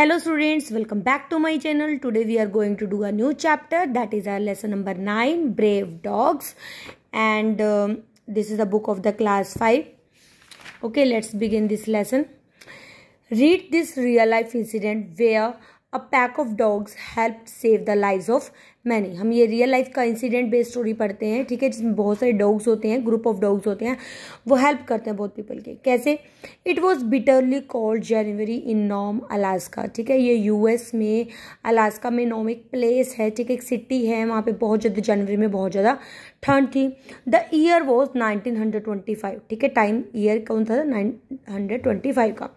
hello students welcome back to my channel today we are going to do a new chapter that is our lesson number 9 brave dogs and um, this is the book of the class 5 okay let's begin this lesson read this real life incident where a pack of dogs helped save the lives of मैं नहीं हम ये real life का incident based story पढ़ते हैं ठीक है जिसमें बहुत सारे डॉग्स होते हैं ग्रुप ऑफ डॉग्स होते हैं वो हेल्प करते हैं बहुत पीपल के कैसे it was bitterly cold January in Nome Alaska ठीक है ये यूएस में अलास्का में नॉम एक प्लेस है ठीक है एक सिटी है वहाँ पर बहुत ज़्यादा जनवरी में बहुत ज़्यादा ठंड थी the year was nineteen hundred twenty five ठीक है टाइम ईयर कौन था नाइन हंड्रेड ट्वेंटी फाइव का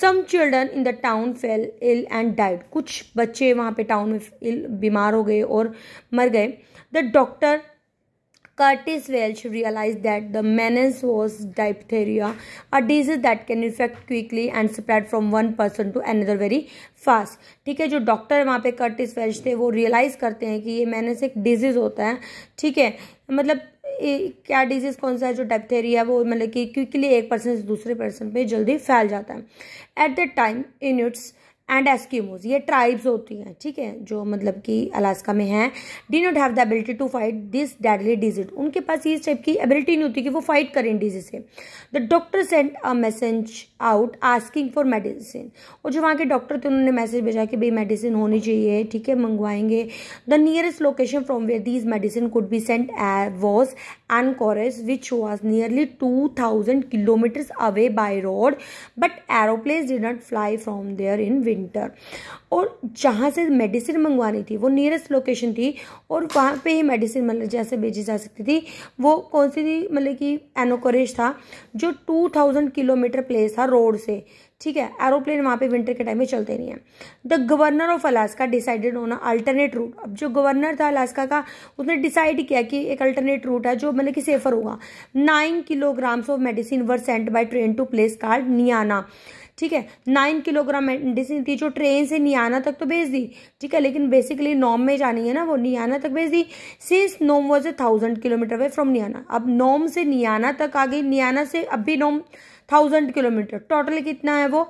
some children in the town fell ill and died कुछ बच्चे वहाँ पे टाउन में बीमार हो गए और मर गए the doctor Curtis Welch realized that the menace was diphtheria, a disease that can infect quickly and spread from one person to another very fast ठीक है जो डॉक्टर वहाँ पे Curtis Welch थे वो रियलाइज़ करते हैं कि ये मैनेस एक डिजीज़ होता है ठीक है मतलब क्या डिजीज़ कौन सा है जो डेप्थेरिया वो मतलब कि क्विकली एक पर्सन से दूसरे पर्सन पे जल्दी फैल जाता है at the time Inuits and Eskimos ये ट्राइब्स होती हैं ठीक है जो मतलब कि अलास्का में हैं did not have the ability to fight this deadly disease उनके पास इस टाइप की एबिलिटी नहीं होती कि वो फाइट करें डिजीज से the doctor send a message out asking for medicine और जो वहाँ के डॉक्टर थे उन्होंने मैसेज भेजा कि भाई मेडिसिन होनी चाहिए ठीक है मंगवाएंगे the nearest location from where this medicine could be sent was Anchorage which was nearly two thousand kilometres away by road but aeroplane did not fly from there in विंड प्रिंटर और जहाँ से मेडिसिन मंगवानी थी वो nearest location थी और वहाँ पे ही मेडिसिन मतलब जैसे भेजी जा सकती थी वो कौन सी थी मतलब कि एनोकोरेज था जो टू थाउजेंड किलोमीटर प्लेस था रोड से ठीक है एरोप्लेन वहाँ पे विंटर के टाइम में चलते नहीं हैं the governor of Alaska decided on alternate route अब जो गवर्नर था अलास्का का उसने डिसाइड किया कि एक अल्टरनेट रूट है जो मतलब कि सेफर होगा nine kilograms of medicine were sent by train to place called Nenana ठीक है नाइन किलोग्राम मेडिसिन थी जो ट्रेन से नियाना तक तो भेज दी ठीक है लेकिन बेसिकली नॉम में जानी है ना वो नियाना तक भेज दी since Nome was a thousand kilometre away from Nenana अब नोम से नियाना तक आ गई नियाना से अब भी नोम थाउजेंड किलोमीटर टोटल कितना है वो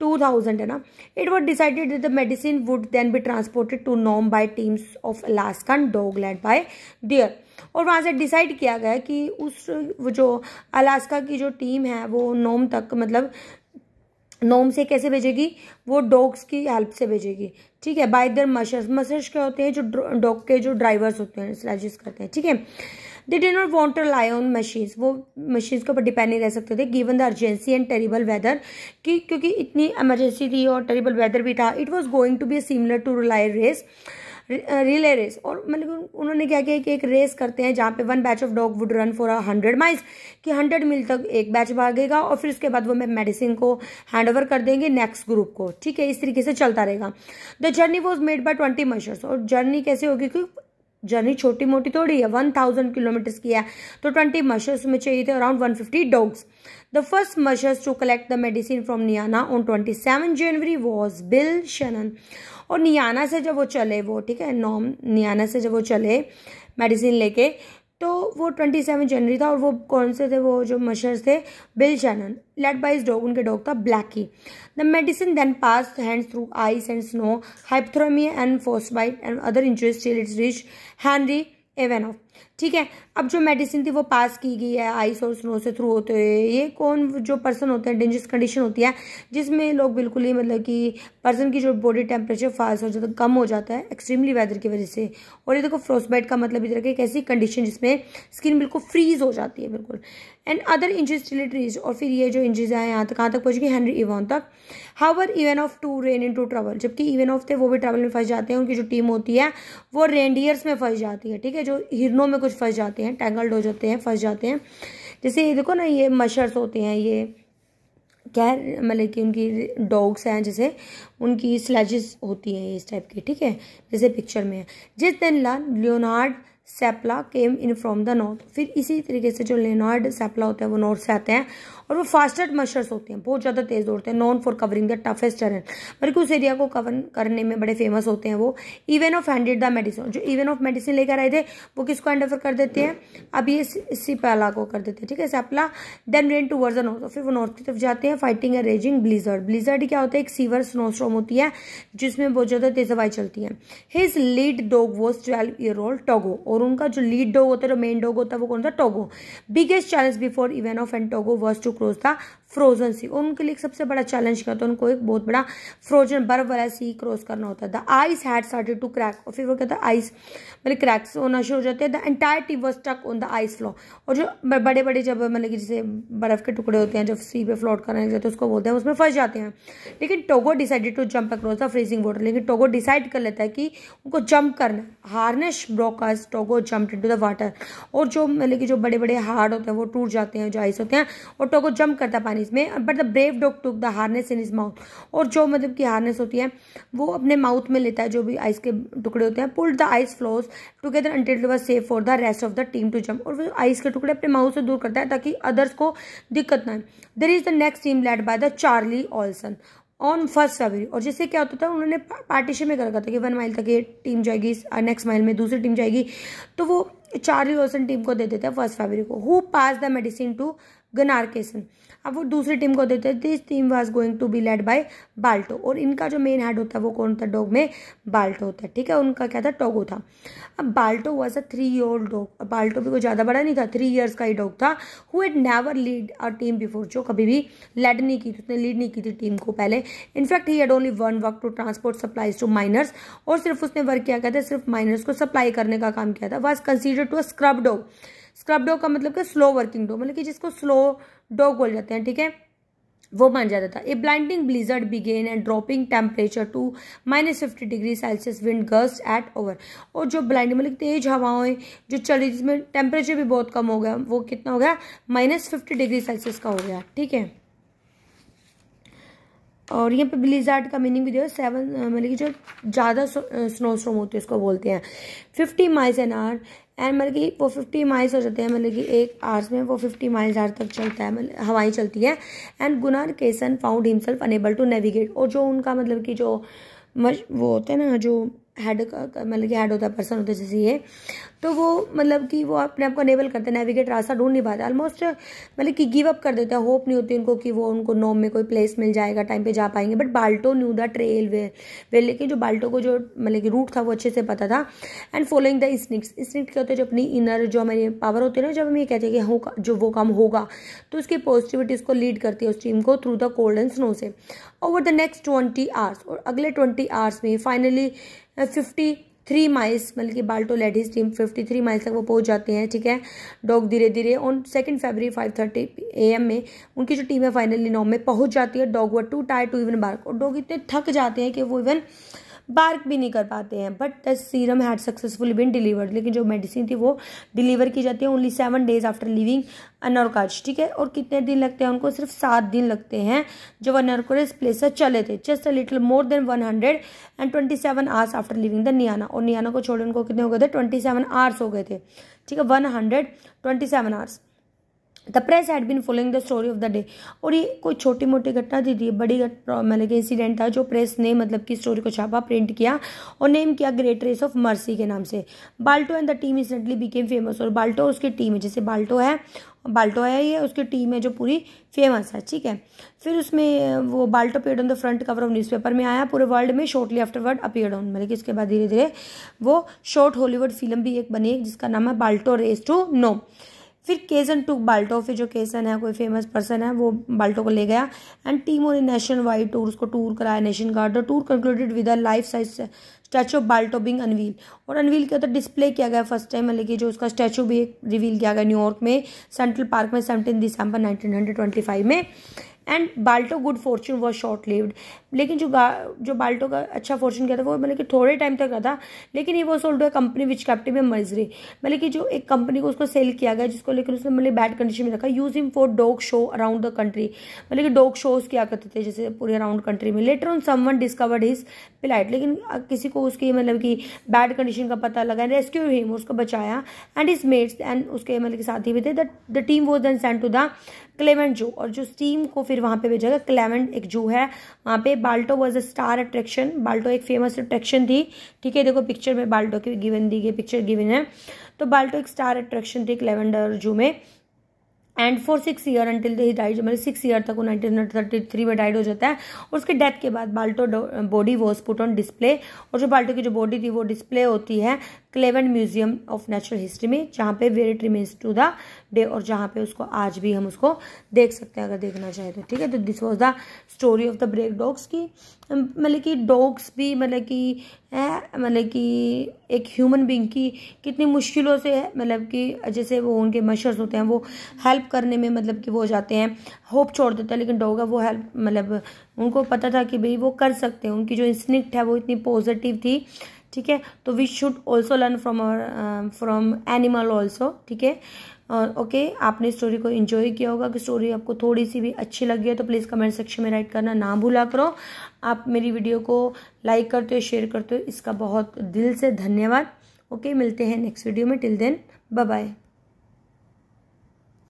टू थाउजेंड है ना it was decided the medicine would then be transported to Nome by teams of Alaskan dogsled by deer और वहाँ से डिसाइड किया गया कि उस जो अलास्का की जो टीम है वो नोम तक मतलब नोम से कैसे भेजेगी वो डॉग्स की हेल्प से भेजेगी ठीक है बाय दर मशर्स मशर्स क्या होते हैं जो डॉग के जो ड्राइवर्स होते हैं स्लेजेस करते हैं ठीक है they did not want to lie on machines वो मशीन्स के ऊपर डिपेंड नहीं रह सकते थे given the urgency and terrible weather कि क्योंकि इतनी एमरजेंसी थी और टेरिबल वेदर भी था it was going to be similar to relay race relay race और मतलब उन्होंने क्या किया कि एक रेस करते हैं जहाँ पे one batch of dog would run for a hundred miles कि हंड्रेड मील तक एक बैच भागेगा और फिर उसके बाद वो मेडिसिन को हैंड ओवर कर देंगे नेक्स्ट ग्रुप को ठीक है इस तरीके से चलता रहेगा the journey was made by twenty mushers और जर्नी कैसे होगी क्योंकि जर्नी छोटी मोटी थोड़ी है वन थाउजेंड किलोमीटर्स की है तो ट्वेंटी मशर्स में चाहिए थे around one fifty dogs the first mushers to collect the medicine from Nenana on twenty seven January was Bill Shannon और नियाना से जब वो चले वो ठीक है नॉम नियाना से जब वो चले मेडिसिन लेके तो वो ट्वेंटी सेवन जनवरी था और वो कौन से थे वो जो मशर्स थे Bill Shannon led by his dog उनके डॉग था Blackie the medicine then passed hands through ice and snow hypothermia and frostbite and other injuries till it's reached Henry Ivanoff ठीक है अब जो मेडिसिन थी वो पास की गई है आइस और स्नो से थ्रू होते हुए ये कौन जो पर्सन होते हैं डेंजरस कंडीशन होती है जिसमें लोग बिल्कुल ही मतलब कि पर्सन की जो बॉडी टेम्परेचर फास्ट हो जाता है कम हो जाता है एक्सट्रीमली वेदर की वजह से और ये देखो फ्रोसबाइट का मतलब इधर एक ऐसी कंडीशन जिसमें स्किन बिल्कुल फ्रीज हो जाती है बिल्कुल एंड अदर इंजरीज रिलेटेड और फिर ये जो इंजरीज हैं यहाँ तक कहाँ तक पहुँच गई हैंनरी इवन तक however Ivanoff to rein in to travel जबकि इवन ऑफ थे वो भी ट्रेवल में फंस जाते हैं उनकी जो टीम होती है वो रेंडियर्स में फंस जाती है ठीक है जो हिरनों घुटनों में कुछ फंस जाते हैं टैंगल्ड हो जाते हैं फंस जाते हैं जैसे ये देखो ना ये मशर्स होते हैं ये क्या मतलब कि उनकी डॉग्स हैं जैसे उनकी स्लैजेस होती हैं इस टाइप की ठीक है जैसे पिक्चर में है जिस दिन ला Leonhard Seppala came in from the north फिर इसी तरीके से जो लेनार्ड सेपला होता है वो नॉर्थ से आते हैं और वो फास्टेस्ट मशर्स होते हैं बहुत ज़्यादा तेज़ दौड़ते हैं known for covering the toughest terrain बल्कि उस एरिया को कवर करने में बड़े फेमस होते हैं वो Ivanoff handed the medicine जो इवन ऑफ मेडिसिन लेकर आए थे वो किसको हैंड ओवर कर देते हैं अब ये सिपाला को कर देते हैं ठीक है Seppala then ran to the north फिर वो नॉर्थ की तरफ जाते हैं फाइटिंग ए रेजिंग ब्लीजर्ड ब्लीजर्ड क्या होता है एक सीवर स्नोस्ट्रोम होती है जिसमें बहुत ज़्यादा तेज हवाई चलती है his lead dog was twelve year old Togo और उनका जो लीड डॉग होता है जो मेन डॉग होता है वो कौन सा Togo biggest challenge before Ivanoff and Togo was to cross था फ्रोजन सी और उनके लिए सबसे बड़ा चैलेंज क्या होता है उनको एक बहुत बड़ा फ्रोजन बर्फ वाला सी क्रॉस करना होता है the ice had started to crack और फिर वो कहता है आइस मतलब क्रैक्स होना शुरू हो जाते हैं the entire team was stuck on the ice floe और जो बड़े बड़े जब मतलब कि जैसे बर्फ़ के टुकड़े होते हैं जब सी पे फ्लोट करने जाते हैं तो उसको बोलते हैं उसमें फंस जाते हैं लेकिन Togo decided to jump across the freezing water लेकिन टोगो डिसाइड कर लेता है कि उनको जंप करना harness broke as Togo jump to the water और जो मतलब कि जो बड़े बड़े हार्ड होते हैं वो टूट जाते हैं जो आइस होते हैं और टोगो जंप करता है पानी हार्नेस में but the brave dog took the harness in his mouth और जो मतलब कि हार्नेस होती है वो अपने माउथ में लेता है जो भी आइस के टुकड़े होते हैं pulled the ice floes together until was safe for the rest of the team to jump और वो आइस के टुकड़े अपने माउथ से दूर करता है ताकि अदर्स को दिक्कत ना there is the next team led by the Charlie Olson on first February और जैसे क्या होता था उन्होंने पार्टीशन में कर रखा था कि वन माइल तक ये टीम जाएगी नेक्स्ट माइल uh, में दूसरी टीम जाएगी तो वो चार्ली ऑल्सन टीम को दे देते हैं फर्स्ट फरवरी को who passed the medicine to Gunnar Kaasen अब वो दूसरी टीम को देते हैं this team was going to be led by Balto और इनका जो मेन हेड होता है वो कौन था डॉग में बाल्टो होता है ठीक है उनका क्या था टोगो था अब Balto was a three year dog Balto भी कोई ज़्यादा बड़ा नहीं था थ्री ईयर्स का ही डॉग था who had never led a team before जो कभी भी लेड नहीं की थी उसने लीड नहीं की थी टीम को पहले इनफैक्ट ही had only one work to transport supplies to miners और सिर्फ उसने वर्क किया गया था सिर्फ माइनर्स को सप्लाई करने का काम किया था was consider to a scrub dog scrub dog का मतलब कि स्लो वर्किंग डॉग मतलब कि जिसको स्लो डॉग बोल जाते हैं ठीक है वो बन जाता था a blinding blizzard began and dropping temperature to minus fifty degree Celsius wind gust at over और जो ब्लाइंडिंग मतलब तेज हवाएं जो चली जिसमें टेम्परेचर भी बहुत कम हो गया वो कितना हो गया माइनस फिफ्टी डिग्री सेल्सियस का हो गया ठीक है और यहाँ पे ब्लिजार्ड का मीनिंग भी दिया सेवन मतलब कि जो ज़्यादा स्नो स्ट्रोम होते हैं उसको बोलते हैं fifty miles an hour and मतलब कि वो फिफ्टी माइल्स हो जाते हैं मतलब कि एक आर्स में वो फिफ्टी माइल्स आर तक चलता है मतलब हवाएं चलती हैं and Gunnar Kaasen found himself unable to navigate और जो उनका मतलब कि जो वो होता है ना जो हेड का मतलब कि हेड होता है पर्सन होता है जैसे ये तो वो मतलब कि वो अपने आप को अनेबल करते हैं नेविगेट रास्ता ढूंढ नहीं पाते ऑलमोस्ट मतलब कि गिव अप कर देते हैं होप नहीं होती उनको कि वो उनको नोम में कोई प्लेस मिल जाएगा टाइम पे जा पाएंगे but Balto knew the trail way way लेकिन जो बाल्टो को जो मतलब कि रूट था वो अच्छे से पता था एंड फॉलोइंग द स्निक्स स्निक्स क्या होते हैं जो अपनी इनर जो हमारी पावर होती है ना जब हम ये कहते हैं कि हो जो वो काम होगा तो उसकी पॉजिटिविटीज़ को लीड करती है उस टीम को through the cold and snow से over the next twenty hours और अगले ट्वेंटी आवर्स में फाइनली फिफ्टी थ्री माइल्स मतलब कि Balto led his team fifty three miles तक वो पहुंच जाते हैं ठीक है डॉग धीरे धीरे on second February five thirty A M में उनकी जो टीम है फाइनली नॉम में पहुंच जाती है dog were too tired to even bark और डॉग इतने थक जाते हैं कि वो इवन बार्क भी नहीं कर पाते हैं but the serum had successfully been delivered लेकिन जो मेडिसिन थी वो डिलीवर की जाती है only seven days after leaving Anchorage ठीक है और कितने दिन लगते हैं उनको सिर्फ सात दिन लगते हैं जब अनरकोरेज प्लेस चले थे just a little more than one hundred and twenty seven hours after leaving the Nenana और नियाना को छोड़े उनको कितने हो गए थे ट्वेंटी सेवन आवर्स हो गए थे ठीक है one hundred twenty seven hours the press had been following the story of the day और ये कोई छोटी मोटी घटना थी थी बड़ी मतलब कि इंसिडेंट था जो प्रेस ने मतलब कि स्टोरी को छापा प्रिंट किया और नेम किया ग्रेट रेस ऑफ मर्सी के नाम से Balto and the team incidentally became famous और बाल्टो उसकी टीम है जैसे बाल्टो है बाल्टो है ये उसकी टीम है जो पूरी फेमस है ठीक है फिर उसमें वो Balto paid on the front cover of newspaper में आया पूरे वर्ल्ड में शॉर्टली आफ्टरवर्ड अपियर ऑन मतलब कि इसके बाद धीरे धीरे वो शॉर्ट हॉलीवुड फिल्म भी एक बनी जिसका नाम है बाल्टो रेस टू नो फिर केसन टू बाल्टो फिर जो केसन है कोई फेमस पर्सन है वो बाल्टो को ले गया एंड टीम ने नेशनल वाइड टूर उसको टूर कराया नेशन गार्ड और tour concluded with a life size statue of Balto being unveil और अनवील के अंदर डिस्प्ले किया गया फर्स्ट टाइम मतलब कि जो उसका स्टैचू भी रिवील किया गया न्यूयॉर्क में सेंट्रल पार्क में seventeen December nineteen hundred twenty five में and Balto good fortune was short lived लेकिन जो जो बाल्टो का अच्छा फॉर्चून क्या था वो मतलब कि थोड़े टाइम तक का था लेकिन ये वो सोल्ड कंपनी विच कैप्टिव में मर्जरी मतलब कि जो एक कंपनी को उसको सेल किया गया जिसको लेकिन उसने मतलब बैड कंडीशन में रखा use him for dog show around the country मतलब कि डॉग शोज किया करते थे जैसे पूरे अराउंड कंट्री में later on someone discovered his plight लेकिन किसी को उसकी मतलब कि बैड कंडीशन का पता लगा रेस्क्यू हिम उसको बचाया एंड इज मेट्स एंड उसके मतलब कि साथी भी थे the team was then send to the Cleveland जो और जो टीम को फिर फिर वहाँ पे भेजेगा गया क्लेमेंट एक जू है वहाँ पे Balto was a star attraction Balto एक फेमस अट्रैक्शन थी ठीक है देखो पिक्चर में बाल्टो की गिवन दी गई पिक्चर गिवन है तो बाल्टो एक स्टार अट्रैक्शन थी क्लेवेंडर जू में and for six year until he died मतलब सिक्स ईयर तक वो नाइनटीन थर्टी थ्री में डाइड हो जाता है और उसके डेथ के बाद Balto body was put on display और जो बाल्टो की जो बॉडी थी वो डिस्प्ले होती है Cleveland Museum of Natural History में जहाँ पे where it remains to the day और जहाँ पे उसको आज भी हम उसको देख सकते हैं अगर देखना चाहें तो ठीक है तो this was the story of the brave dogs की मतलब कि डॉग्स भी मतलब कि मतलब कि एक ह्यूमन बींग की कितनी मुश्किलों से मतलब कि जैसे वो उनके मशर्स होते हैं वो हेल्प हेल्प करने में मतलब कि वो जाते हैं होप छोड़ देते हैं लेकिन डॉग है वो हेल्प मतलब उनको पता था कि भाई वो कर सकते हैं उनकी जो इंस्टिंक्ट है वो इतनी पॉजिटिव थी ठीक है तो we should also learn from from animal also ठीक है ओके आपने स्टोरी को इन्जॉय किया होगा कि स्टोरी आपको थोड़ी सी भी अच्छी लगी है तो प्लीज़ कमेंट सेक्शन में राइट करना ना भूला करो आप मेरी वीडियो को लाइक करते हो शेयर करते हो इसका बहुत दिल से धन्यवाद ओके okay, मिलते हैं नेक्स्ट वीडियो में टिल देन बाय